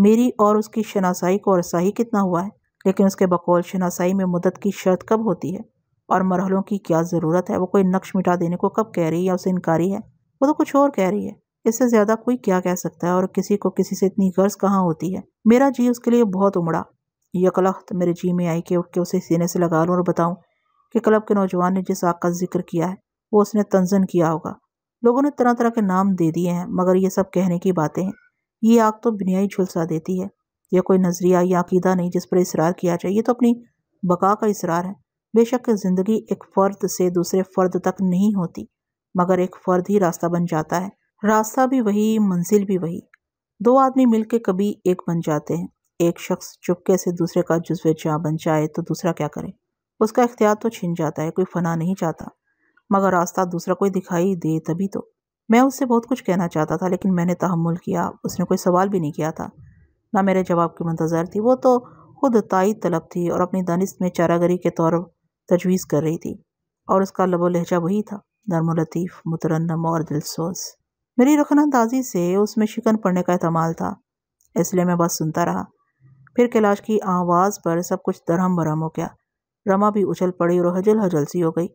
मेरी और उसकी शनासाई को रसाई कितना हुआ है लेकिन उसके बकौल शनासाई में मदद की शर्त कब होती है और मरहलों की क्या ज़रूरत है वो कोई नक्श मिटा देने को कब कह रही है या उसे इनकारी है वो तो कुछ और कह रही है इससे ज़्यादा कोई क्या कह सकता है और किसी को किसी से इतनी गर्ज कहाँ होती है मेरा जी उसके लिए बहुत उमड़ा यकलख्त मेरे जी में आई कि उठ के उसे सीने से लगा लूँ और बताऊँ कि क्लब के नौजवान ने जिस आग का जिक्र किया है वो उसने तंजन किया होगा लोगों ने तरह तरह के नाम दे दिए हैं मगर ये सब कहने की बातें हैं ये आग तो बिनियाई झुलसा देती है यह कोई नज़रिया या अकीदा नहीं जिस पर इसरार किया जाए ये तो अपनी बका का इसरार है बेशक ज़िंदगी एक फ़र्द से दूसरे फ़र्द तक नहीं होती मगर एक फ़र्द ही रास्ता बन जाता है रास्ता भी वही मंजिल भी वही दो आदमी के कभी एक बन जाते हैं एक शख्स चुपके से दूसरे का जुज्व जहाँ बन जाए तो दूसरा क्या करे उसका इख्तियार तो छिन जाता है कोई फना नहीं चाहता मगर रास्ता दूसरा कोई दिखाई दे तभी तो मैं उससे बहुत कुछ कहना चाहता था लेकिन मैंने तहमुल किया उसने कोई सवाल भी नहीं किया था ना मेरे जवाब की मंतज़र थी वो तो खुद ताई तलब थी और अपनी दानिश में चारागरी के तौर तजवीज़ कर रही थी और उसका लबो लहजा वही था नरम लतीफ़ मुतरनम और दिलसोस मेरी रखन अंदाजी से उसमें शिकन पड़ने का अहतमाल था इसलिए मैं बस सुनता रहा फिर कैलाश की आवाज़ पर सब कुछ दरहम बरहम हो गया रमा भी उछल पड़ी और हजल हजल सी हो गई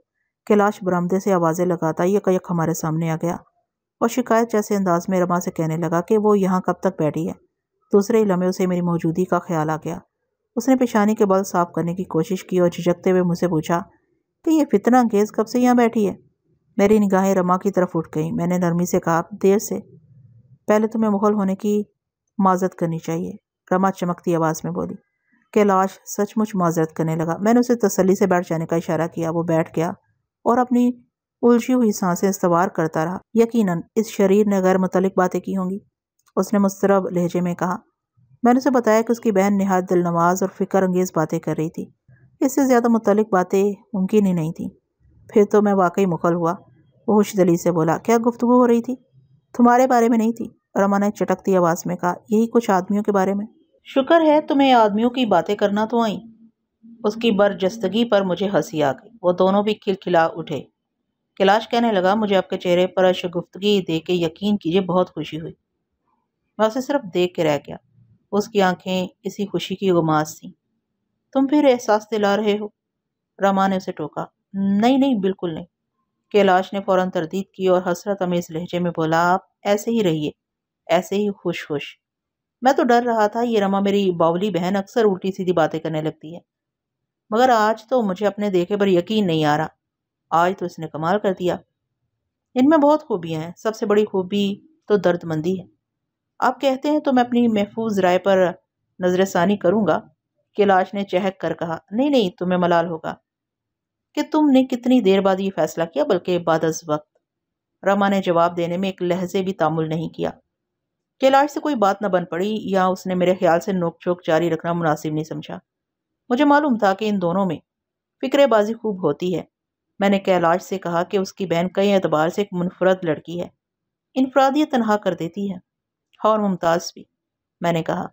कैलाश बरामदे से आवाज़ें लगाता कयक हमारे सामने आ गया और शिकायत जैसे अंदाज में रमा से कहने लगा कि वो यहाँ कब तक बैठी है दूसरे ही लम्हे उसे मेरी मौजूदगी का ख्याल आ गया उसने पेशानी के बल साफ करने की कोशिश की और झिझकते हुए मुझसे पूछा कि ये फितना अंगेज़ कब से यहाँ बैठी है मेरी निगाहें रमा की तरफ उठ गईं मैंने नरमी से कहा देर से पहले तुम्हें मुगल होने की माजत करनी चाहिए रमा चमकती आवाज़ में बोली कैलाश सचमुच माजरत करने लगा मैंने उसे तसली से बैठ जाने का इशारा किया वो बैठ गया और अपनी उलझी हुई सांसें सवार करता रहा यकीनन इस शरीर ने गैर मतलब बातें की होंगी उसने मुस्तरब लहजे में कहा मैंने उसे बताया कि उसकी बहन नहायत दिलनवाज और फ़िक्र अंगेज़ बातें कर रही थी इससे ज़्यादा मतलब बातें मुमकिन ही नहीं थी फिर तो मैं वाकई मुखल हुआ वो दली से बोला क्या गुफ्तु हो रही थी तुम्हारे बारे में नहीं थी रमा ने चटकती आवाज़ में कहा यही कुछ आदमियों के बारे में शुक्र है तुम्हें आदमियों की बातें करना तो आई उसकी बरजस्तगी पर मुझे हंसी आ गई वो दोनों भी खिलखिला उठे कैलाश कहने लगा मुझे आपके चेहरे पर अशगुफ्तगी दे के यकीन कीजिए बहुत खुशी हुई मैं उसे सिर्फ देख के रह गया उसकी आंखें इसी खुशी की गुमास थीं तुम फिर एहसास दिला रहे हो रमा ने उसे टोका नहीं नहीं बिल्कुल नहीं कैलाश ने फ़ौरन तरदीद की और हसरत अमेज़ लहजे में बोला आप ऐसे ही रहिए ऐसे ही खुश खुश मैं तो डर रहा था ये रमा मेरी बावली बहन अक्सर उल्टी सीधी बातें करने लगती है मगर आज तो मुझे अपने देखे पर यकीन नहीं आ रहा आज तो इसने कमाल कर दिया इनमें बहुत खूबियाँ हैं सबसे बड़ी खूबी तो दर्दमंदी है आप कहते हैं तो मैं अपनी महफूज राय पर नज़र षानी करूँगा कि लाश ने चहक कर कहा नहीं नहीं तुम्हें मलाल होगा कि तुमने कितनी देर बाद ये फ़ैसला किया बल्कि बादस वक्त रमा ने जवाब देने में एक लहजे भी तामुल नहीं किया कि लाश से कोई बात न बन पड़ी या उसने मेरे ख्याल से नोक झोंक जारी रखना मुनासिब नहीं समझा मुझे मालूम था कि इन दोनों में फ़िक्रबाजी खूब होती है मैंने कैलाश से कहा कि उसकी बहन कई एतबार से एक मुनफरद लड़की है इनफरादियत तनहा कर देती है और मुमताज़ भी मैंने कहा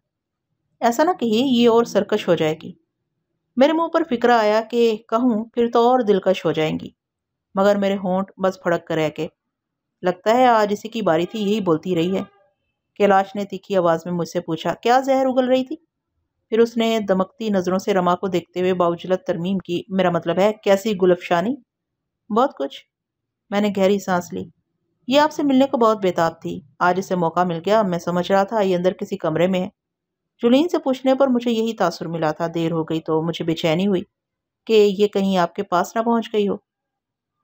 ऐसा ना कहिए ये और सरकश हो जाएगी मेरे मुंह पर फिक्र आया कि कहूँ फिर तो और दिलकश हो जाएंगी मगर मेरे होंठ बस फड़क कर रह के लगता है आज इसी की बारी थी यही बोलती रही है कैलाश ने तीखी आवाज़ में मुझसे पूछा क्या जहर उगल रही थी फिर उसने दमकती नज़रों से रमा को देखते हुए बाउजलत तरमीम की मेरा मतलब है कैसी गुलफशानी बहुत कुछ मैंने गहरी सांस ली ये आपसे मिलने को बहुत बेताब थी आज इसे मौका मिल गया मैं समझ रहा था ये अंदर किसी कमरे में है जुलीन से पूछने पर मुझे यही तासुर मिला था देर हो गई तो मुझे बेचैनी हुई कि ये कहीं आपके पास ना पहुंच गई हो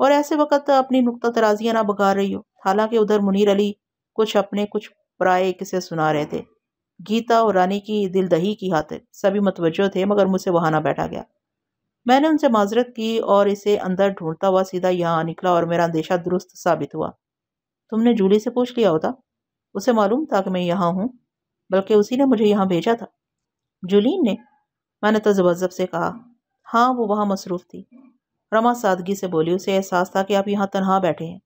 और ऐसे वक्त अपनी नुकता तराजियाँ ना बघा रही हो हालांकि उधर मुनीर अली कुछ अपने कुछ पराए किसे सुना रहे थे गीता और रानी की दिलदही की हाथ सभी मतवजो थे मगर मुझसे वहाँ ना बैठा गया मैंने उनसे माजरत की और इसे अंदर ढूंढता हुआ सीधा यहाँ निकला और मेरा अंदेशा दुरुस्त साबित हुआ तुमने जूली से पूछ लिया होता उसे मालूम था कि मैं यहाँ हूँ बल्कि उसी ने मुझे यहाँ भेजा था जुलीन ने मैंने तजबजब तो से कहा हाँ वो वहाँ मसरूफ़ थी रमा सादगी से बोली उसे एहसास था कि आप यहाँ तनहा बैठे हैं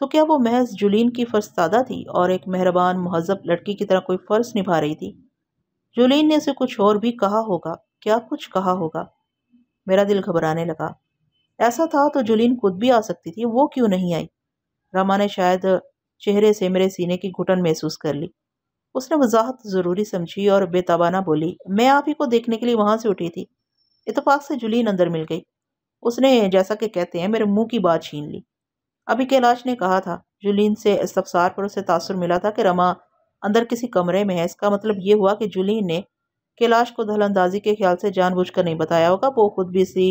तो क्या वो महज जुलीन की फर्जदादा थी और एक मेहरबान महजब लड़की की तरह कोई फ़र्ज निभा रही थी जुलीन ने उसे कुछ और भी कहा होगा क्या कुछ कहा होगा मेरा दिल घबराने लगा ऐसा था तो जुलीन खुद भी आ सकती थी वो क्यों नहीं आई रमा ने शायद चेहरे से मेरे सीने की घुटन महसूस कर ली उसने वजाहत ज़रूरी समझी और बेताबाना बोली मैं आप ही को देखने के लिए वहाँ से उठी थी इतफाक़ से जुलीन अंदर मिल गई उसने जैसा कि कहते हैं मेरे मुंह की बात छीन ली अभी कैलाश ने कहा था जुलीन से इस्तफसार पर उसे तासर मिला था कि रमा अंदर किसी कमरे में है इसका मतलब ये हुआ कि जुलीन ने कैलाश को दहलंदाजी के ख्याल से जानबूझकर नहीं बताया होगा वो खुद भी इसी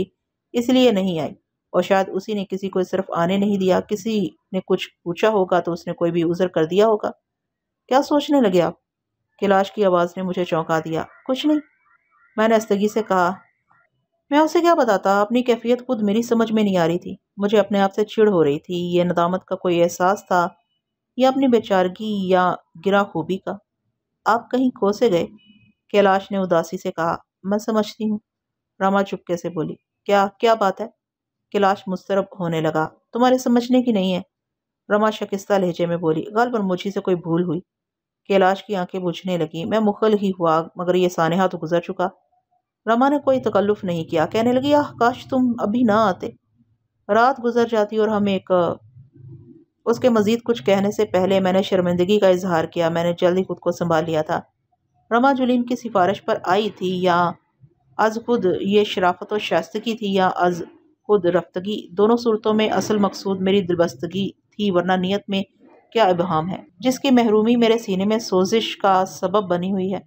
इसलिए नहीं आई और शायद उसी ने किसी को सिर्फ आने नहीं दिया किसी ने कुछ पूछा होगा तो उसने कोई भी उज़र कर दिया होगा क्या सोचने लगे आप कैलाश की आवाज़ ने मुझे चौंका दिया कुछ नहीं मैंने अस्तगी से कहा मैं उसे क्या बताता अपनी कैफियत खुद मेरी समझ में नहीं आ रही थी मुझे अपने आप से चिड़ हो रही थी ये नदामत का कोई एहसास था या अपनी बेचारगी या गिरा खूबी का आप कहीं कोसे गए कैलाश ने उदासी से कहा मैं समझती हूँ रामा चुपके से बोली क्या क्या बात है कैलाश मुस्तरब होने लगा तुम्हारे समझने की नहीं है रमा शकिस्ता लहजे में बोली गल पर मुझी से कोई भूल हुई कैलाश की आंखें बुझने लगी मैं मुखल ही हुआ मगर ये सानहा तो गुजर चुका रमा ने कोई तकल्लुफ़ नहीं किया कहने लगी आह काश तुम अभी ना आते रात गुजर जाती और हम एक उसके मज़ीद कुछ कहने से पहले मैंने शर्मिंदगी का इजहार किया मैंने जल्द ही खुद को संभाल लिया था रमा जुलिन की सिफारिश पर आई थी या अज खुद ये शराफत व शास्तगी थी या अज खुद रफ्तगी दोनों सूरतों में असल मकसूद मेरी दिलबस्तगी थी वरना नीयत में क्या इबहम है जिसकी महरूमी मेरे सीने में सोजिश का सबब बनी हुई है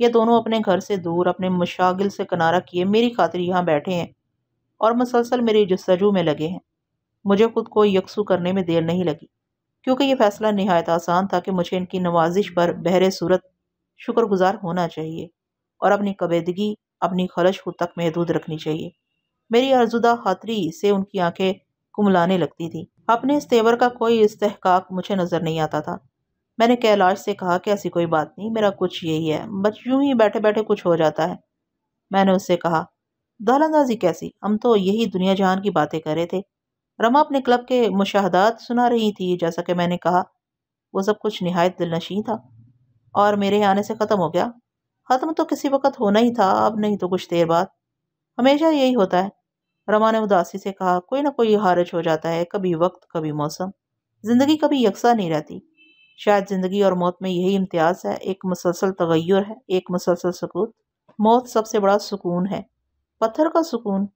ये दोनों अपने घर से दूर अपने मुशागिल से किनारा किए मेरी खातिर यहाँ बैठे हैं और मसलसल मेरी जस्तजू में लगे हैं मुझे खुद को यकसू करने में देर नहीं लगी क्योंकि ये फैसला नहायत आसान था कि मुझे इनकी नवाजिश पर बहरे सूरत शुक्रगुजार होना चाहिए और अपनी कबेदगी अपनी खलश को तक महदूद रखनी चाहिए मेरी अर्जुदा खातरी से उनकी आंखें कुमलाने लगती थी अपने इस तेवर का कोई इस्तेहकाक मुझे नज़र नहीं आता था मैंने कैलाश से कहा कि ऐसी कोई बात नहीं मेरा कुछ यही है बस यूं ही बैठे बैठे कुछ हो जाता है मैंने उससे कहा अंदाजी कैसी हम तो यही दुनिया जहान की बातें कर रहे थे रमा अपने क्लब के मुशाहदात सुना रही थी जैसा कि मैंने कहा वो सब कुछ नहायत दिलनशी था और मेरे आने से ख़त्म हो गया ख़त्म तो किसी वक्त होना ही था अब नहीं तो कुछ देर बाद हमेशा यही होता है रमा ने उदासी से कहा कोई ना कोई हारज हो जाता है कभी वक्त कभी मौसम ज़िंदगी कभी यकसा नहीं रहती शायद ज़िंदगी और मौत में यही इम्तियाज़ है एक मुसलसल तगैर है एक मुसलसल सकूत मौत सबसे बड़ा सुकून है पत्थर का सुकून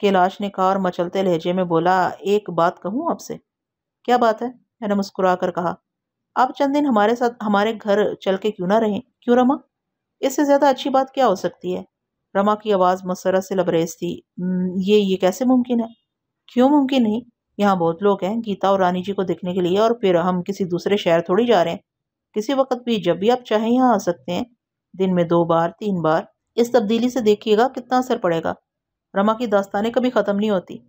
कैलाश ने कहा और मचलते लहजे में बोला एक बात कहूँ आपसे क्या बात है मैंने मुस्कुरा कर कहा आप चंद दिन हमारे साथ हमारे घर चल के क्यों ना रहें क्यों रमा इससे ज़्यादा अच्छी बात क्या हो सकती है रमा की आवाज़ मसरत से लबरेज थी ये ये कैसे मुमकिन है क्यों मुमकिन नहीं यहाँ बहुत लोग हैं गीता और रानी जी को देखने के लिए और फिर हम किसी दूसरे शहर थोड़ी जा रहे हैं किसी वक्त भी जब भी आप चाहें यहाँ आ सकते हैं दिन में दो बार तीन बार इस तब्दीली से देखिएगा कितना असर पड़ेगा रमा की दास्तानें कभी ख़त्म नहीं होती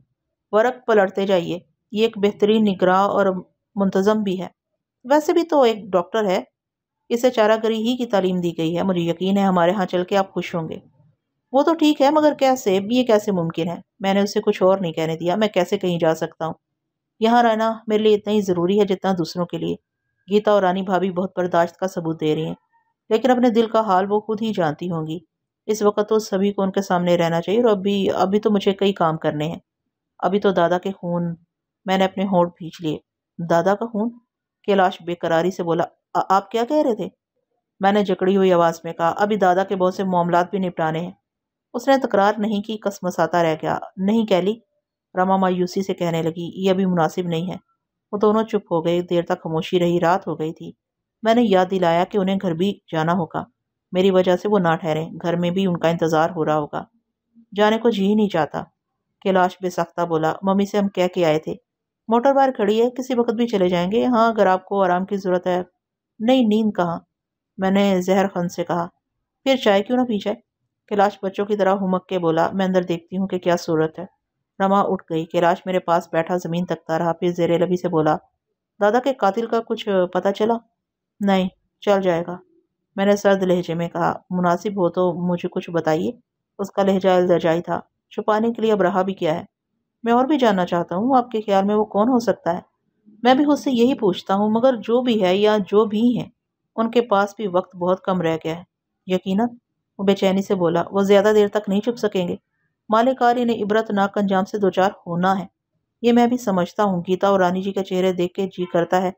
वर्क पलटते जाइए ये एक बेहतरीन निगराह और मुंतज़म भी है वैसे भी तो एक डॉक्टर है इसे चारागरी ही की तालीम दी गई है मुझे यकीन है हमारे यहाँ चल के आप खुश होंगे वो तो ठीक है मगर कैसे ये कैसे मुमकिन है मैंने उसे कुछ और नहीं कहने दिया मैं कैसे कहीं जा सकता हूँ यहाँ रहना मेरे लिए इतना ही ज़रूरी है जितना दूसरों के लिए गीता और रानी भाभी बहुत बर्दाश्त का सबूत दे रही हैं लेकिन अपने दिल का हाल वो खुद ही जानती होंगी इस वक्त तो सभी को उनके सामने रहना चाहिए और अभी अभी तो मुझे कई काम करने हैं अभी तो दादा के खून मैंने अपने होंठ भींच लिए दादा का खून कैलाश बेकरारी से बोला आप क्या कह रहे थे मैंने जकड़ी हुई आवाज़ में कहा अभी दादा के बहुत से मामला भी निपटाने हैं उसने तकरार नहीं की कसम साता रह गया नहीं कहली रमा मायूसी से कहने लगी ये अभी मुनासिब नहीं है वो दोनों चुप हो गए देर तक खामोशी रही रात हो गई थी मैंने याद दिलाया कि उन्हें घर भी जाना होगा मेरी वजह से वो ना ठहरे घर में भी उनका इंतज़ार हो रहा होगा जाने को जी ही नहीं चाहता कैलाश बेसख्ता बोला मम्मी से हम कह के आए थे मोटर बाहर खड़ी है किसी वक्त भी चले जाएंगे हाँ अगर आपको आराम की ज़रूरत है नहीं नींद कहाँ मैंने जहर खान से कहा फिर चाय क्यों ना पी जाए कैलाश बच्चों की तरह हुमक के बोला मैं अंदर देखती हूँ कि क्या सूरत है रमा उठ गई कैलाश मेरे पास बैठा ज़मीन तकता रहा फिर जेरे लबी से बोला दादा के कातिल का कुछ पता चला नहीं चल जाएगा मैंने सर्द लहजे में कहा मुनासिब हो तो मुझे कुछ बताइए उसका लहजा अलजाई था छुपाने के लिए अब रहा भी क्या है मैं और भी जानना चाहता हूँ आपके ख्याल में वो कौन हो सकता है मैं भी उससे यही पूछता हूँ मगर जो भी है या जो भी हैं उनके पास भी वक्त बहुत कम रह गया है यकीन वो बेचैनी से बोला वो ज़्यादा देर तक नहीं छुप सकेंगे मालिकारी ने इबरतनाक अंजाम से दो चार होना है ये मैं भी समझता हूँ गीता और रानी जी के चेहरे देख के जी करता है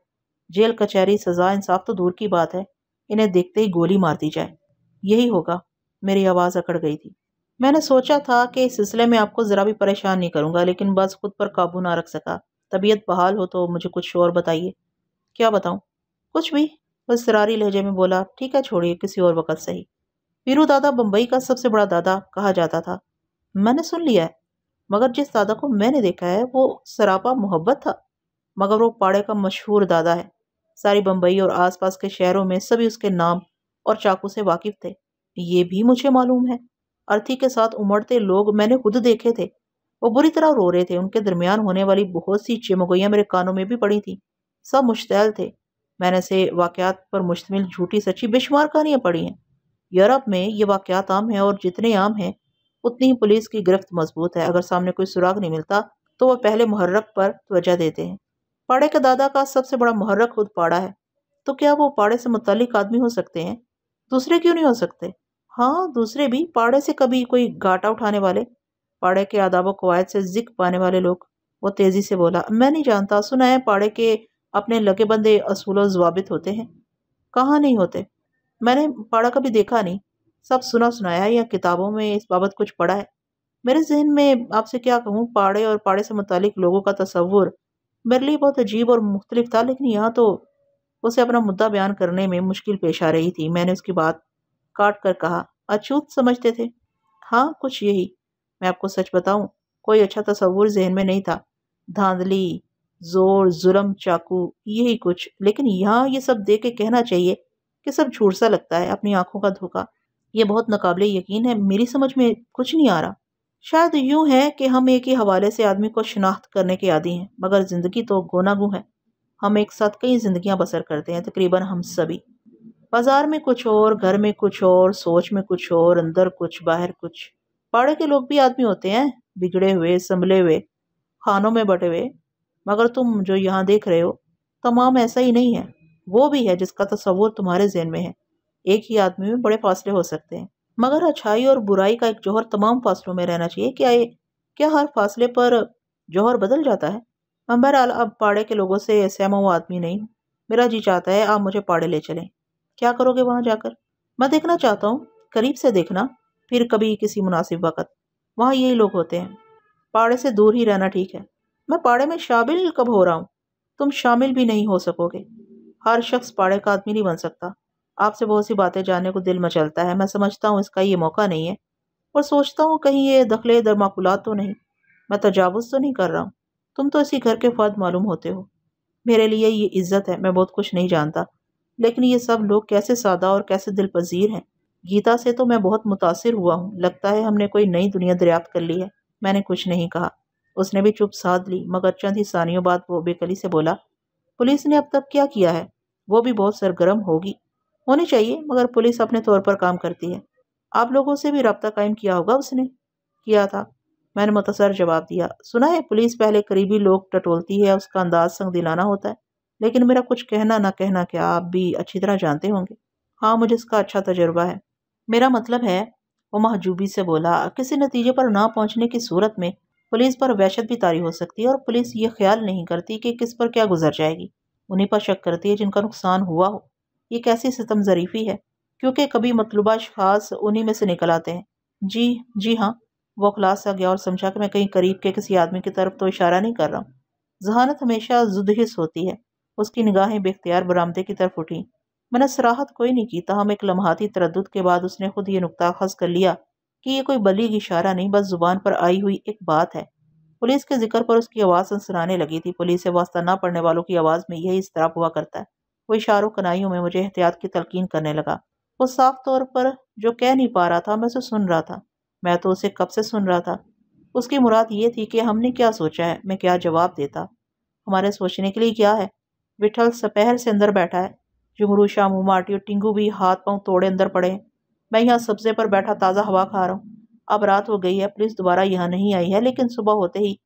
जेल कचहरी सजा इंसाफ तो दूर की बात है इन्हें देखते ही गोली मार दी जाए यही होगा मेरी आवाज़ अकड़ गई थी मैंने सोचा था कि इस सिलसिले में आपको ज़रा भी परेशान नहीं करूँगा लेकिन बस खुद पर काबू ना रख सका तबीयत बहाल हो तो मुझे कुछ और बताइए क्या बताऊँ कुछ भी बस सरारी लहजे में बोला ठीक है छोड़िए किसी और वक़्त सही वीरू दादा बम्बई का सबसे बड़ा दादा कहा जाता था मैंने सुन लिया है मगर जिस दादा को मैंने देखा है वो सरापा मोहब्बत था मगर वो पाड़े का मशहूर दादा है सारी बम्बई और आसपास के शहरों में सभी उसके नाम और चाकू से वाकिफ थे ये भी मुझे मालूम है अर्थी के साथ उमड़ते लोग मैंने खुद देखे थे वो बुरी तरह रो रहे थे उनके दरमियान होने वाली बहुत सी चिमगोइयाँ मेरे कानों में भी पड़ी थी सब मुश्तैल थे मैंने से वाक़ात पर मुश्तमिल झूठी सच्ची बेशुमार कहानियाँ पढ़ी हैं यूरोप में ये वाक़ात आम हैं और जितने आम हैं उतनी ही पुलिस की गिरफ्त मजबूत है अगर सामने कोई सुराग नहीं मिलता तो वह पहले मुहर्रक पर तोजह देते हैं पाड़े के दादा का सबसे बड़ा मुहर्रक खुद पाड़ा है तो क्या वो पाड़े से मुतलिक आदमी हो सकते हैं दूसरे क्यों नहीं हो सकते हाँ दूसरे भी पाड़े से कभी कोई घाटा उठाने वाले पाड़े के आदाब कवायद से जिक पाने वाले लोग वो तेज़ी से बोला मैं नहीं जानता सुना है पाड़े के अपने लगे बंदे असूल जवाबित होते हैं कहाँ नहीं होते मैंने पाड़ा कभी देखा नहीं सब सुना सुनाया या किताबों में इस बाबत कुछ पढ़ा है मेरे जहन में आपसे क्या कहूँ पाड़े और पाड़े से मुतलिक लोगों का तस्वुर मेरे लिए बहुत अजीब और मुख्तलिफ था लेकिन यहाँ तो उसे अपना मुद्दा बयान करने में मुश्किल पेश आ रही थी मैंने उसकी बात काट कर कहा अछूत समझते थे हाँ कुछ यही मैं आपको सच बताऊं कोई अच्छा तस्वूर जहन में नहीं था धांधली जोर जुल्म चाकू यही कुछ लेकिन यहाँ ये सब देख के कहना चाहिए कि सब झूठ सा लगता है अपनी आंखों का धोखा ये बहुत नाकबले यकीन है मेरी समझ में कुछ नहीं आ रहा शायद यूं है कि हम एक ही हवाले से आदमी को शनाख्त करने के आदि हैं मगर ज़िंदगी तो गु है हम एक साथ कई ज़िंदगियां बसर करते हैं तकरीबन हम सभी बाज़ार में कुछ और घर में कुछ और सोच में कुछ और अंदर कुछ बाहर कुछ पाड़े के लोग भी आदमी होते हैं बिगड़े हुए संभले हुए खानों में बटे हुए मगर तुम जो यहाँ देख रहे हो तमाम ऐसा ही नहीं है वो भी है जिसका तस्वूर तुम्हारे जहन में है एक ही आदमी में बड़े फासले हो सकते हैं मगर अच्छाई और बुराई का एक जौहर तमाम फासलों में रहना चाहिए क्या ये क्या हर फासले पर जौहर बदल जाता है मैं बहरहाल अब पाड़े के लोगों से सहमा हुआ आदमी नहीं मेरा जी चाहता है आप मुझे पाड़े ले चलें क्या करोगे वहाँ जाकर मैं देखना चाहता हूँ करीब से देखना फिर कभी किसी मुनासिब वक़्त वहाँ यही लोग होते हैं पाड़े से दूर ही रहना ठीक है मैं पाड़े में शामिल कब हो रहा हूँ तुम शामिल भी नहीं हो सकोगे हर शख्स पाड़े का आदमी नहीं बन सकता आपसे बहुत सी बातें जानने को दिल मचलता है मैं समझता हूँ इसका ये मौका नहीं है और सोचता हूँ कहीं ये दखले दरमाकुलात तो नहीं मैं तजावज़ तो नहीं कर रहा हूँ तुम तो इसी घर के फर्द मालूम होते हो मेरे लिए ये इज्जत है मैं बहुत कुछ नहीं जानता लेकिन ये सब लोग कैसे सादा और कैसे दिलपजीर हैं गीता से तो मैं बहुत मुतासर हुआ हूँ लगता है हमने कोई नई दुनिया दरियाफ्त कर ली है मैंने कुछ नहीं कहा उसने भी चुप साध ली मगर चंद ही सानियों बाद वो बेकली से बोला पुलिस ने अब तक क्या किया है वो भी बहुत सरगर्म होगी होनी चाहिए मगर पुलिस अपने तौर पर काम करती है आप लोगों से भी रबता कायम किया होगा उसने किया था मैंने मुतसर जवाब दिया सुना है पुलिस पहले करीबी लोग टटोलती है उसका अंदाज संग दिलाना होता है लेकिन मेरा कुछ कहना ना कहना क्या आप भी अच्छी तरह जानते होंगे हाँ मुझे इसका अच्छा तजुर्बा है मेरा मतलब है वो महजूबी से बोला किसी नतीजे पर ना पहुँचने की सूरत में पुलिस पर वहशत भी तारी हो सकती है और पुलिस ये ख्याल नहीं करती कि किस पर क्या गुजर जाएगी उन्हीं पर शक करती है जिनका नुकसान हुआ हो ये कैसी सितम ज़रीफ़ी है क्योंकि कभी मतलूबा अशास उन्हीं में से निकल आते हैं जी जी हाँ वो खलास आ गया और समझा कि मैं कहीं करीब के किसी आदमी की तरफ तो इशारा नहीं कर रहा हूँ जहानत हमेशा जुदहिस होती है उसकी निगाहें बेख्तियार बरामदे की तरफ उठी मैंने सराहत कोई नहीं की तहम एक लम्हाती तरद के बाद उसने खुद ये नुकता खस कर लिया कि यह कोई बलीग इशारा नहीं बस ज़ुबान पर आई हुई एक बात है पुलिस के जिक्र पर उसकी आवाज़ सनसनाने लगी थी पुलिस से वास्ता ना पड़ने वालों की आवाज़ में यही इस तरह हुआ करता है वो इशारों कनाइयों में मुझे एहतियात की तलकिन करने लगा वो साफ तौर पर जो कह नहीं पा रहा था मैं उसे सुन रहा था मैं तो उसे कब से सुन रहा था उसकी मुराद ये थी कि हमने क्या सोचा है मैं क्या जवाब देता हमारे सोचने के लिए क्या है विठल सपहर से अंदर बैठा है जुमरू शामू माटी और टिंगू भी हाथ पाँव तोड़े अंदर पड़े हैं मैं यहाँ सब्ज़े पर बैठा ताज़ा हवा खा रहा हूँ अब रात हो गई है पुलिस दोबारा यहाँ नहीं आई है लेकिन सुबह होते ही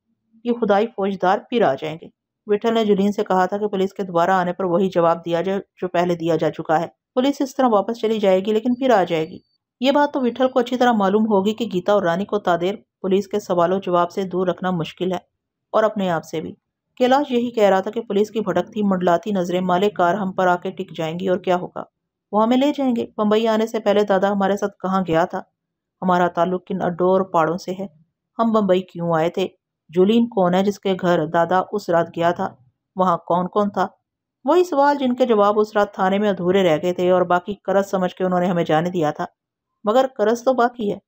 ये खुदाई फौजदार फिर आ जाएंगे विठल ने जुलीन से कहा था कि पुलिस के दोबारा आने पर वही जवाब दिया जाए जो पहले दिया जा चुका है पुलिस इस तरह वापस चली जाएगी लेकिन फिर आ जाएगी ये बात तो विठल को अच्छी तरह मालूम होगी कि गीता और रानी को तादेर पुलिस के सवालों जवाब से दूर रखना मुश्किल है और अपने आप से भी कैलाश यही कह रहा था कि पुलिस की भड़कती मंडलाती नजरें माले कार हम पर आके टिक जाएंगी और क्या होगा वो हमें ले जाएंगे बम्बई आने से पहले दादा हमारे साथ कहाँ गया था हमारा ताल्लुक किन अड्डों और पहाड़ों से है हम बम्बई क्यों आए थे जुलीन कौन है जिसके घर दादा उस रात गया था वहाँ कौन कौन था वही सवाल जिनके जवाब उस रात थाने में अधूरे रह गए थे और बाकी करज समझ के उन्होंने हमें जाने दिया था मगर करज तो बाकी है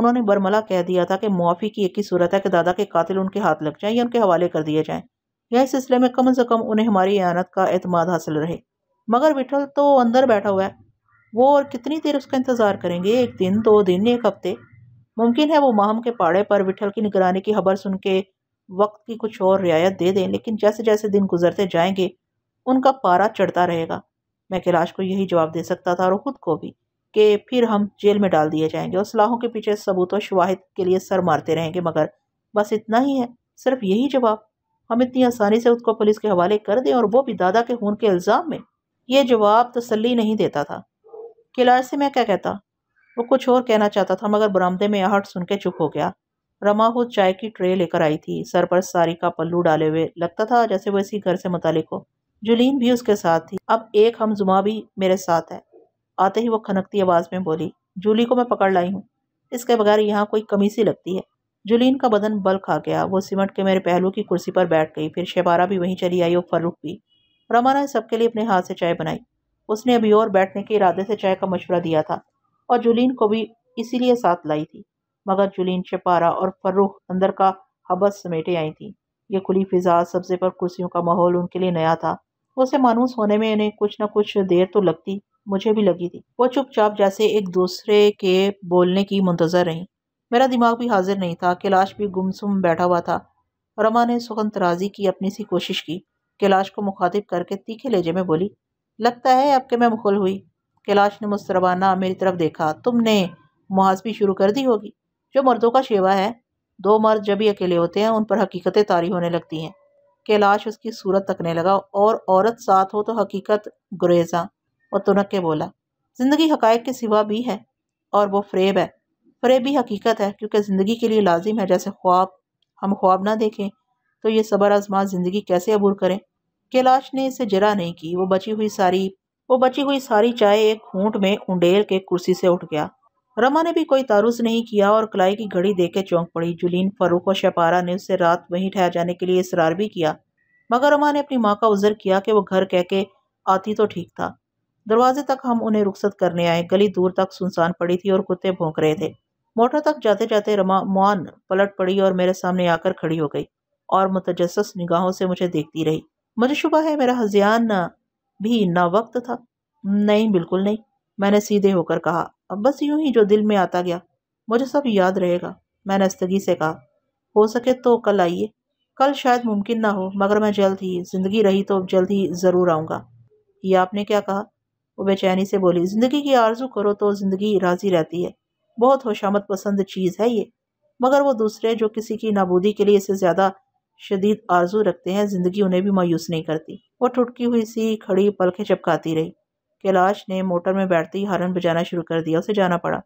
उन्होंने बरमला कह दिया था कि मुआफ़ी की एक ही सूरत है कि दादा के कातिल उनके हाथ लग जाएं या उनके हवाले कर दिए जाएं यह सिलसिले में कम से कम उन्हें हमारी एनत का अतमाद हासिल रहे मगर विठल तो अंदर बैठा हुआ है वो और कितनी देर उसका इंतज़ार करेंगे एक दिन दो दिन एक हफ्ते मुमकिन है वो माहम के पाड़े पर विठल की निगरानी की खबर सुन के वक्त की कुछ और रियायत दे दें लेकिन जैसे जैसे दिन गुजरते जाएंगे उनका पारा चढ़ता रहेगा मैं कैलाश को यही जवाब दे सकता था और ख़ुद को भी कि फिर हम जेल में डाल दिए जाएंगे और सलाहों के पीछे सबूत व शवाहिद के लिए सर मारते रहेंगे मगर बस इतना ही है सिर्फ यही जवाब हम इतनी आसानी से उसको पुलिस के हवाले कर दें और वो भी दादा के खून के इल्ज़ाम में ये जवाब तसली नहीं देता था किलाज से मैं क्या कहता वो कुछ और कहना चाहता था मगर बरामदे में आहट सुन के चुप हो गया रमा खुद चाय की ट्रे लेकर आई थी सर पर सारी का पल्लू डाले हुए लगता था जैसे वो इसी घर से मुतालिक हो जुलीन भी उसके साथ थी अब एक हम जुमा भी मेरे साथ है आते ही वो खनकती आवाज़ में बोली जूली को मैं पकड़ लाई हूँ इसके बगैर यहाँ कोई कमी सी लगती है जुलीन का बदन बल खा गया वो सिमट के मेरे पहलू की कुर्सी पर बैठ गई फिर शेबारा भी वहीं चली आई और फरुख भी रमा ने सबके लिए अपने हाथ से चाय बनाई उसने अभी और बैठने के इरादे से चाय का मशवरा दिया था और जुलीन को भी इसीलिए साथ लाई थी मगर जुलीन शपारा और फर्रुख अंदर का हबस समेटे आई थी ये खुली फिजा सब्जे पर कुर्सियों का माहौल उनके लिए नया था उसे मानूस होने में इन्हें कुछ ना कुछ देर तो लगती मुझे भी लगी थी वो चुपचाप जैसे एक दूसरे के बोलने की मुंतज़र रहीं मेरा दिमाग भी हाजिर नहीं था कैलाश भी गुमसुम बैठा हुआ था रमा ने सुखन तराजी की अपनी सी कोशिश की कैलाश को मुखातिब करके तीखे लेजे में बोली लगता है अब के मैं मुखल हुई कैलाश ने मुस्तरबाना मेरी तरफ देखा तुमने मुहासबी शुरू कर दी होगी जो मर्दों का शेवा है दो मर्द जब भी अकेले होते हैं उन पर हकीकतें तारी होने लगती हैं कैलाश उसकी सूरत तकने लगा और औरत साथ हो तो हकीकत गुरेजा और तुनक के बोला ज़िंदगी हकायक के सिवा भी है और वो फ्रेब है पर यह भी हकीकत है क्योंकि ज़िंदगी के लिए लाजिम है जैसे ख्वाब हम ख्वाब ना देखें तो ये सबर आजमा ज़िंदगी कैसे अबूर करें कैलाश ने इसे जरा नहीं की वो बची हुई सारी वो बची हुई सारी चाय एक घूंट में उंडेल के कुर्सी से उठ गया रमा ने भी कोई तारुज नहीं किया और कलाई की घड़ी देख के चौंक पड़ी जुलीन फरूख और शपारा ने उससे रात वहीं ठहर जाने के लिए इसरार भी किया मगर रमा ने अपनी माँ का उजर किया कि वो घर कह के आती तो ठीक था दरवाजे तक हम उन्हें रुखसत करने आए गली दूर तक सुनसान पड़ी थी और कुत्ते भोंक रहे थे मोटर तक जाते जाते रमा मान पलट पड़ी और मेरे सामने आकर खड़ी हो गई और मुतजस निगाहों से मुझे देखती रही मुझे शुभ है मेरा हजियान भी ना वक्त था नहीं बिल्कुल नहीं मैंने सीधे होकर कहा अब बस यूं ही जो दिल में आता गया मुझे सब याद रहेगा मैंने अस्तगी से कहा हो सके तो कल आइए कल शायद मुमकिन ना हो मगर मैं जल्द ही ज़िंदगी रही तो जल्द ही ज़रूर आऊँगा ये आपने क्या कहा वो बेचैनी से बोली ज़िंदगी की आरजू करो तो ज़िंदगी राज़ी रहती है बहुत होशामत पसंद चीज़ है ये मगर वो दूसरे जो किसी की नाबूदी के लिए इसे ज़्यादा शदीद आर्जू रखते हैं ज़िंदगी उन्हें भी मायूस नहीं करती वो टुटकी हुई सी खड़ी पलखें चपकाती रही कैलाश ने मोटर में बैठते ही हारन बजाना शुरू कर दिया उसे जाना पड़ा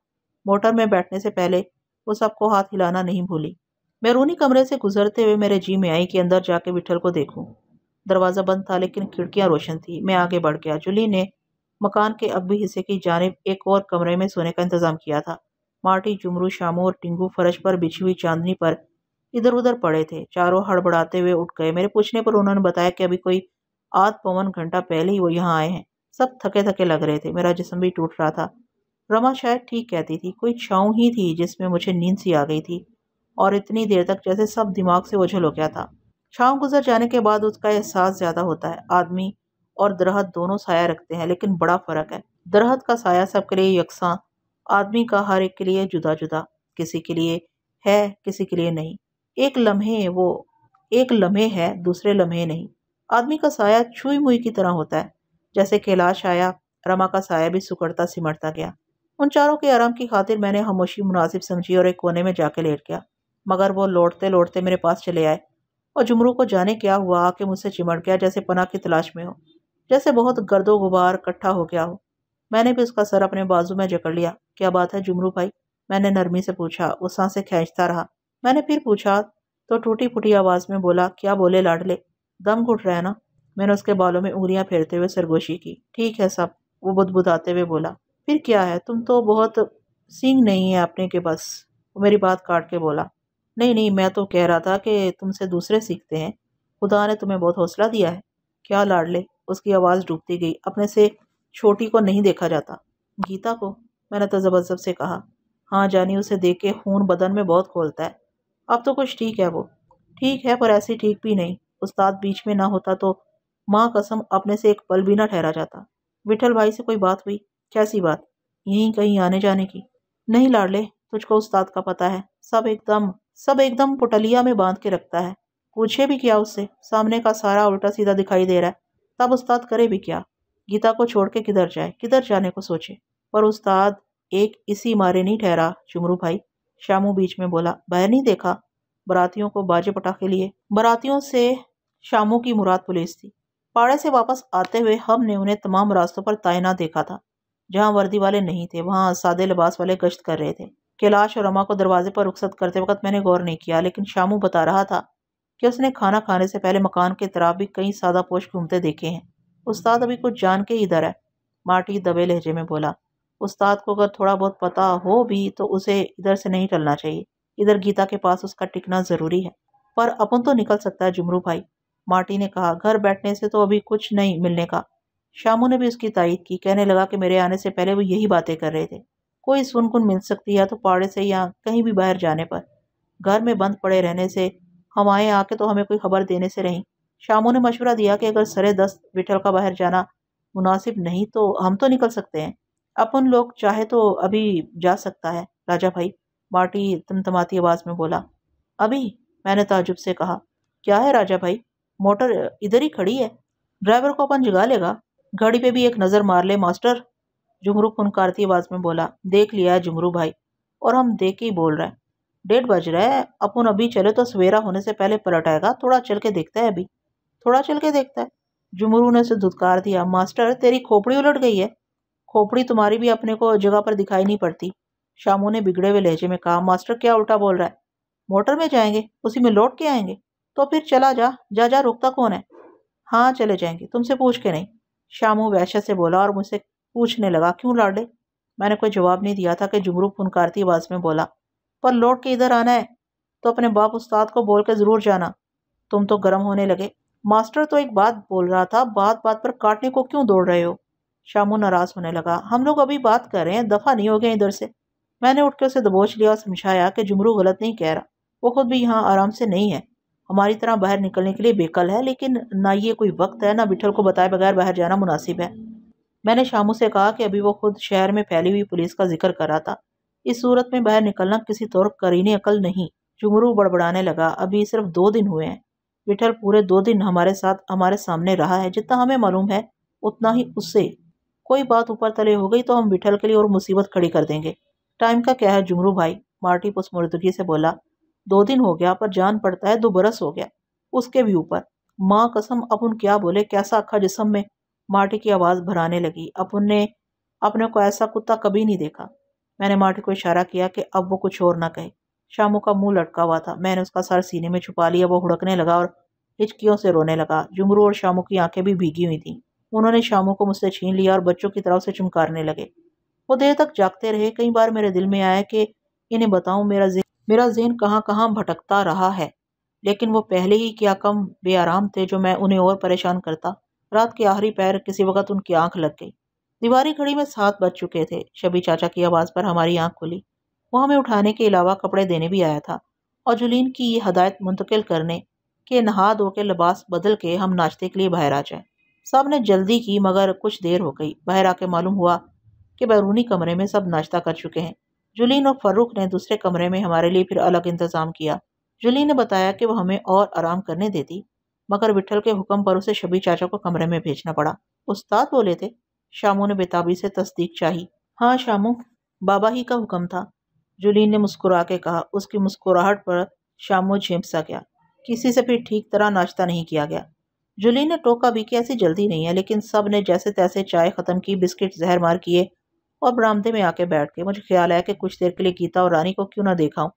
मोटर में बैठने से पहले वो सबको हाथ हिलाना नहीं भूली मैरूनी कमरे से गुजरते हुए मेरे जी में आई कि अंदर जाके विठल को देखूं दरवाज़ा बंद था लेकिन खिड़कियां रोशन थी मैं आगे बढ़ गया जुली ने मकान के अगली हिस्से की जानब एक और कमरे में सोने का इंतज़ाम किया था मार्टी जुमरू शामू और टिंगू फर्श पर बिछी हुई चांदनी पर इधर उधर पड़े थे चारों हड़बड़ाते हुए उठ गए मेरे पूछने पर उन्होंने बताया कि अभी कोई आध पवन घंटा पहले ही वो यहाँ आए हैं सब थके थके लग रहे थे मेरा जिसम भी टूट रहा था रमा शायद ठीक कहती थी कोई छाँव ही थी जिसमें मुझे नींद सी आ गई थी और इतनी देर तक जैसे सब दिमाग से ओझल हो गया था छाँव गुजर जाने के बाद उसका एहसास ज़्यादा होता है आदमी और दरहत दोनों साया रखते हैं लेकिन बड़ा फ़र्क है दरहत का साया सबके लिए यकसा आदमी का हर एक के लिए जुदा जुदा किसी के लिए है किसी के लिए नहीं एक लम्हे वो एक लम्हे है दूसरे लम्हे नहीं आदमी का साया छुई मुई की तरह होता है जैसे कैलाश आया रमा का साया भी सुकड़ता सिमटता गया उन चारों के आराम की खातिर मैंने खामोशी मुनासिब समझी और एक कोने में जाके लेट गया मगर वो लौटते लौटते मेरे पास चले आए और जुमरू को जाने क्या हुआ आके मुझसे चिमट गया जैसे पना की तलाश में हो जैसे बहुत गर्दो गुबार इकट्ठा हो गया हो मैंने भी उसका सर अपने बाजू में जकड़ लिया क्या बात है जुमरू भाई मैंने नरमी से पूछा वो सांसें खींचता रहा मैंने फिर पूछा तो टूटी फूटी आवाज़ में बोला क्या बोले लाडले दम घुट रहे ना मैंने उसके बालों में उंगलियां फेरते हुए सरगोशी की ठीक है सब वो बुदबुदाते हुए बोला फिर क्या है तुम तो बहुत सींग नहीं है अपने के बस वो मेरी बात काट के बोला नहीं नहीं मैं तो कह रहा था कि तुमसे दूसरे सीखते हैं खुदा ने तुम्हें बहुत हौसला दिया है क्या लाडले उसकी आवाज़ डूबती गई अपने से छोटी को नहीं देखा जाता गीता को मैंने तजबजब तो से कहा हाँ जानी उसे देख के खून बदन में बहुत खोलता है अब तो कुछ ठीक है वो ठीक है पर ऐसी ठीक भी नहीं उस्ताद बीच में ना होता तो माँ कसम अपने से एक पल भी ना ठहरा जाता विठल भाई से कोई बात हुई कैसी बात यहीं कहीं आने जाने की नहीं लाडले तुझको उस्ताद का पता है सब एकदम सब एकदम पुटलिया में बांध के रखता है पूछे भी क्या उससे सामने का सारा उल्टा सीधा दिखाई दे रहा है तब उस्ताद करे भी क्या गीता को छोड़ के किधर जाए किधर जाने को सोचे पर उस्ताद एक इसी मारे नहीं ठहरा चुमरू भाई शामू बीच में बोला बाहर नहीं देखा बरातियों को बाजे पटाखे लिए बरातियों से शामू की मुराद पुलिस थी पाड़े से वापस आते हुए हमने उन्हें तमाम रास्तों पर तैनात देखा था जहाँ वर्दी वाले नहीं थे वहाँ सादे लिबास वाले गश्त कर रहे थे कैलाश और अमा को दरवाजे पर रुखसत करते वक्त मैंने गौर नहीं किया लेकिन शामू बता रहा था कि उसने खाना खाने से पहले मकान के तराब भी कई सादा पोश घूमते देखे हैं उस्ताद अभी कुछ जान के इधर है मार्टी दबे लहजे में बोला उस्ताद को अगर थोड़ा बहुत पता हो भी तो उसे इधर से नहीं टलना चाहिए इधर गीता के पास उसका टिकना ज़रूरी है पर अपन तो निकल सकता है जुमरू भाई मार्टी ने कहा घर बैठने से तो अभी कुछ नहीं मिलने का शामू ने भी उसकी तायद की कहने लगा कि मेरे आने से पहले वो यही बातें कर रहे थे कोई सुनकुन मिल सकती है तो पहाड़े से या कहीं भी बाहर जाने पर घर में बंद पड़े रहने से हम आए आके तो हमें कोई खबर देने से रहीं शामू ने मशवरा दिया कि अगर सरे दस्त विठल का बाहर जाना मुनासिब नहीं तो हम तो निकल सकते हैं अपन लोग चाहे तो अभी जा सकता है राजा भाई बाटी तमतमाती आवाज़ में बोला अभी मैंने ताजुब से कहा क्या है राजा भाई मोटर इधर ही खड़ी है ड्राइवर को अपन जगा लेगा घड़ी पे भी एक नज़र मार ले मास्टर जुमरू फुनकारती आवाज़ में बोला देख लिया है जुमरू भाई और हम देख के ही बोल रहे हैं डेढ़ बज रहा है अपन अभी चले तो सवेरा होने से पहले पलट आएगा थोड़ा चल के देखते हैं अभी थोड़ा चल के देखता है जुमरू ने उसे धुतकार दिया मास्टर तेरी खोपड़ी उलट गई है खोपड़ी तुम्हारी भी अपने को जगह पर दिखाई नहीं पड़ती शामू ने बिगड़े हुए लहजे में कहा मास्टर क्या उल्टा बोल रहा है मोटर में जाएंगे उसी में लौट के आएंगे तो फिर चला जा जा जा रुकता कौन है हाँ चले जाएंगे तुमसे पूछ के नहीं शामू वैश्य से बोला और मुझसे पूछने लगा क्यों लाडे मैंने कोई जवाब नहीं दिया था कि जुमरू फुनकारती आवाज़ में बोला पर लौट के इधर आना है तो अपने बाप उस्ताद को बोल के ज़रूर जाना तुम तो गर्म होने लगे मास्टर तो एक बात बोल रहा था बात बात पर काटने को क्यों दौड़ रहे हो शामू नाराज़ होने लगा हम लोग अभी बात कर रहे हैं दफ़ा नहीं हो गए इधर से मैंने उठकर उसे दबोच लिया और समझाया कि जुमरू गलत नहीं कह रहा वो खुद भी यहाँ आराम से नहीं है हमारी तरह बाहर निकलने के लिए बेकल है लेकिन ना ये कोई वक्त है ना बिठल को बताए बगैर बाहर जाना मुनासिब है मैंने शामू से कहा कि अभी वो खुद शहर में फैली हुई पुलिस का जिक्र कर रहा था इस सूरत में बाहर निकलना किसी तौर करीने अकल नहीं जुमरू बड़बड़ाने लगा अभी सिर्फ दो दिन हुए हैं विठल पूरे दो दिन हमारे साथ हमारे सामने रहा है जितना हमें मालूम है उतना ही उससे कोई बात ऊपर तले हो गई तो हम विठल के लिए और मुसीबत खड़ी कर देंगे टाइम का क्या है जुमरू भाई मार्टी पुष्मुर्दगी से बोला दो दिन हो गया पर जान पड़ता है दो बरस हो गया उसके भी ऊपर माँ कसम अपन क्या बोले कैसा अखा जिसम में मार्टी की आवाज़ भराने लगी अपन ने अपने को ऐसा कुत्ता कभी नहीं देखा मैंने मार्टी को इशारा किया कि अब वो कुछ और ना कहे शामू का मुंह लटका हुआ था मैंने उसका सर सीने में छुपा लिया वो हुड़कने लगा और हिचकियों से रोने लगा जुमरू और शामू की आंखें भी भीगी हुई थीं उन्होंने शामू को मुझसे छीन लिया और बच्चों की तरफ से चमकारने लगे वो देर तक जागते रहे कई बार मेरे दिल में आया कि इन्हें बताऊं मेरा जेन मेरा जेन कहाँ कहाँ भटकता रहा है लेकिन वो पहले ही क्या कम बेआराम थे जो मैं उन्हें और परेशान करता रात के आखिरी पैर किसी वक्त उनकी आंख लग गई दीवारी घड़ी में सात बज चुके थे शबी चाचा की आवाज़ पर हमारी आंख खुली वो हमें उठाने के अलावा कपड़े देने भी आया था और जुलीन की ये हदायत मुंतकिल करने के नहा धो के लिबास बदल के हम नाश्ते के लिए बाहर आ जाएँ सब ने जल्दी की मगर कुछ देर हो गई बाहर आके मालूम हुआ कि बैरूनी कमरे में सब नाश्ता कर चुके हैं जुलीन और फर्रुख ने दूसरे कमरे में हमारे लिए फिर अलग इंतज़ाम किया जुलीन ने बताया कि वह हमें और आराम करने देती मगर विठल के हुक्म पर उसे शबी चाचा को कमरे में भेजना पड़ा उस्ताद बोले थे शामू ने बेताबी से तस्दीक चाही हाँ शामू बाबा ही का हुक्म था जुलीन ने मुस्कुरा के कहा उसकी मुस्कुराहट पर शामो झेप सा गया किसी से फिर ठीक तरह नाश्ता नहीं किया गया जुलीन ने टोका भी कि ऐसी जल्दी नहीं है लेकिन सब ने जैसे तैसे चाय ख़त्म की बिस्किट जहर मार किए और बरामदे में आके बैठ गए मुझे ख्याल आया कि कुछ देर के लिए गीता और रानी को क्यों ना देखाऊं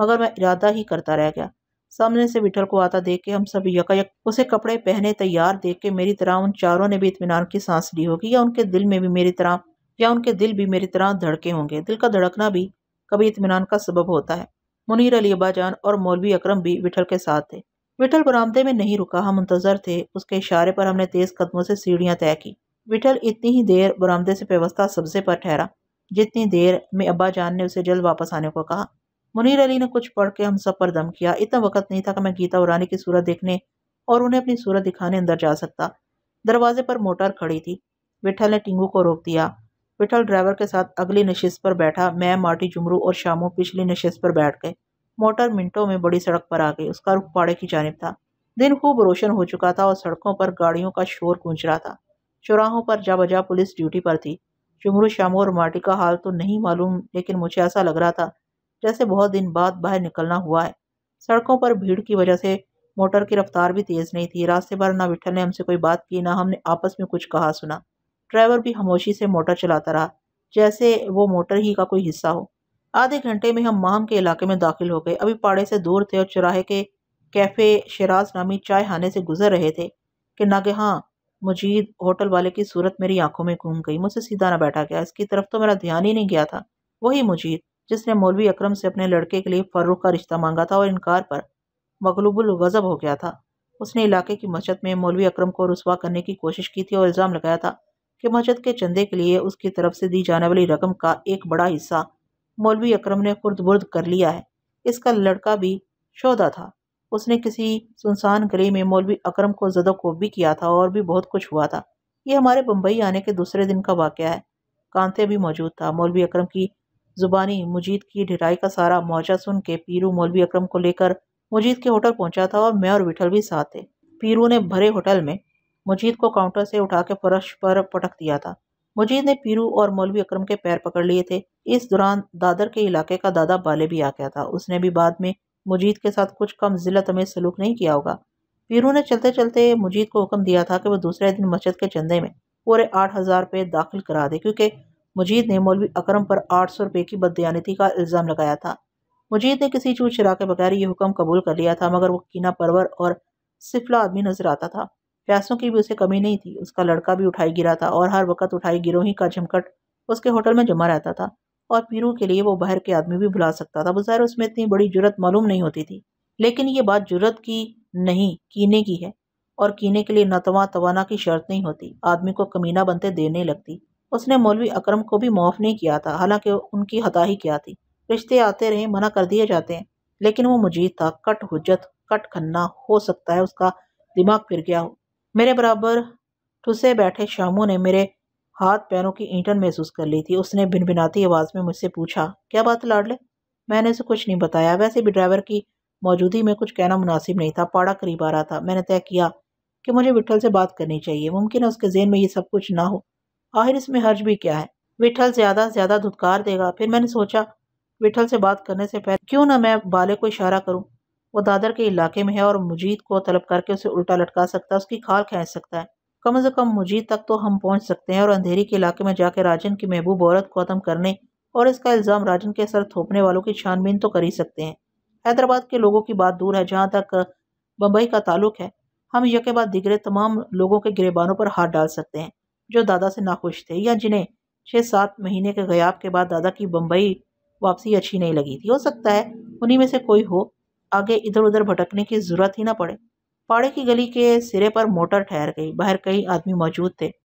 मगर मैं इरादा ही करता रह गया सामने से विठल को आता देख के हम सब यकायक उसे कपड़े पहने तैयार देख के मेरी तरह उन चारों ने भी इतमान की सांस ली होगी या उनके दिल में भी मेरी तरह या उनके दिल भी मेरी तरह धड़के होंगे दिल का धड़कना भी कभी इतमान का सबब होता है मुनीर अली अबाजान और मौलवी अक्रम भी विठल के साथ थे विठल बरामदे में नहीं रुका हम मुंतजर थे उसके इशारे पर हमने तेज़ कदमों से सीढ़ियाँ तय की विठल इतनी ही देर बरामदे से व्यवस्था सब्जे पर ठहरा जितनी देर में अब्बा जान ने उसे जल्द वापस आने को कहा मुनीर अली ने कुछ पढ़ के हम सब पर दम किया इतना वक्त नहीं था कि मैं गीता और रानी की सूरत देखने और उन्हें अपनी सूरत दिखाने अंदर जा सकता दरवाजे पर मोटर खड़ी थी विठल ने टिंगू को रोक दिया विठल ड्राइवर के साथ अगली नशिश पर बैठा मैं माटी जुमरू और शामू पिछली नशिश पर बैठ गए मोटर मिनटों में बड़ी सड़क पर आ गई उसका रुख पाड़े की जानब था दिन खूब रोशन हो चुका था और सड़कों पर गाड़ियों का शोर गूंज रहा था चौराहों पर जा बजा पुलिस ड्यूटी पर थी चुमरू शामू और माटी का हाल तो नहीं मालूम लेकिन मुझे ऐसा लग रहा था जैसे बहुत दिन बाद बाहर निकलना हुआ है सड़कों पर भीड़ की वजह से मोटर की रफ्तार भी तेज़ नहीं थी रास्ते भर ना विठल ने हमसे कोई बात की ना हमने आपस में कुछ कहा सुना ड्राइवर भी खामोशी से मोटर चलाता रहा जैसे वो मोटर ही का कोई हिस्सा हो आधे घंटे में हम माहम के इलाके में दाखिल हो गए अभी पाड़े से दूर थे और चौराहे के कैफ़े शराज नामी चाय खाने से गुजर रहे थे कि नागहाँ मजीद होटल वाले की सूरत मेरी आंखों में घूम गई मुझसे सीधा ना बैठा गया इसकी तरफ तो मेरा ध्यान ही नहीं गया था वही मुजीद जिसने मौलवी अक्रम से अपने लड़के के लिए फर्रुख का रिश्ता मांगा था और इनकार पर मगलूबुल गज़ब हो गया था उसने इलाके की मस्जिद में मौलवी अक्रम को रसवा करने की कोशिश की थी और इल्ज़ाम लगाया था कि मस्जिद के चंदे के लिए उसकी तरफ से दी जाने वाली रकम का एक बड़ा हिस्सा मौलवी अक्रम ने खुर्द बुर्द कर लिया है इसका लड़का भी शोधा था उसने किसी सुनसान गली में मौलवी अक्रम को जदो को भी किया था और भी बहुत कुछ हुआ था यह हमारे बम्बई आने के दूसरे दिन का वाक़ है कांते भी मौजूद था मौलवी अक्रम की ज़ुबानी मुजीद की ढिराई का सारा मौजा सुन के पीरू मौलवी अक्रम को लेकर मुजीद के होटल पहुंचा था और मैं और विठल भी साथ थे पीरू ने भरे होटल में मुजीद को काउंटर से उठा के फर्श पर पटक दिया था मुजीद ने पीरू और मौलवी अक्रम के पैर पकड़ लिए थे इस दौरान दादर के इलाके का दादा बाले भी आ गया था उसने भी बाद में मुजीद के साथ कुछ कम जिला में सलूक नहीं किया होगा पीरू ने चलते चलते मुजीद को हुक्म दिया था कि वह दूसरे दिन मस्जिद के चंदे में पूरे आठ हज़ार रुपये दाखिल करा दे क्योंकि मुजीद ने मौलवी अक्रम पर आठ सौ रुपये की बदयानती का इल्ज़ाम लगाया था मुजीद ने किसी चूज शरा के बगैर ये हुक्म कबूल कर लिया था मगर वह कीना परवर और सिफला आदमी नजर आता था पैसों की भी उसे कमी नहीं थी उसका लड़का भी उठाई गिरा था और हर वक्त उठाई गिरोही का झमकट उसके होटल में जमा रहता था और पीरू के लिए वो बाहर के आदमी भी बुला सकता था बाजार उसमें इतनी बड़ी जरूरत मालूम नहीं होती थी लेकिन ये बात जरूरत की नहीं कीने की है और कीने के लिए नतवा तवाना की शर्त नहीं होती आदमी को कमीना बनते देने लगती उसने मौलवी अकरम को भी माफ़ नहीं किया था हालांकि उनकी हता ही क्या थी रिश्ते आते रहे मना कर दिए जाते हैं लेकिन वो मुजीद था कट हुजत कट खन्ना हो सकता है उसका दिमाग फिर गया हो मेरे बराबर ठुसे बैठे शामू ने मेरे हाथ पैरों की ईंटन महसूस कर ली थी उसने भिनभिनाती आवाज़ में मुझसे पूछा क्या बात लाडले मैंने उसे कुछ नहीं बताया वैसे भी ड्राइवर की मौजूदगी में कुछ कहना मुनासिब नहीं था पाड़ा करीब आ रहा था मैंने तय किया कि मुझे विठल से बात करनी चाहिए मुमकिन है उसके जेन में ये सब कुछ ना हो आखिर इसमें हर्ज भी क्या है विठल ज़्यादा से ज़्यादा धुतकार देगा फिर मैंने सोचा विठल से बात करने से पहले क्यों ना मैं बाले को इशारा करूँ वो दादर के इलाके में है और मुजीद को तलब करके उसे उल्टा लटका सकता है उसकी खाल खेच सकता है कम से कम मुजीद तक तो हम पहुंच सकते हैं और अंधेरी के इलाके में जाकर राजन की महबूब औरत को ख़त्म करने और इसका इल्ज़ाम राजन के सर थोपने वालों की छानबीन तो कर ही सकते हैं हैदराबाद के लोगों की बात दूर है जहाँ तक बम्बई का ताल्लुक है हम यके बाद दिगरे तमाम लोगों के गिरेबानों पर हाथ डाल सकते हैं जो दादा से नाखुश थे या जिन्हें छः सात महीने के गयाब के बाद दादा की बम्बई वापसी अच्छी नहीं लगी थी हो सकता है उन्हीं में से कोई हो आगे इधर उधर भटकने की ज़रूरत ही ना पड़े पाड़े की गली के सिरे पर मोटर ठहर गई बाहर कई आदमी मौजूद थे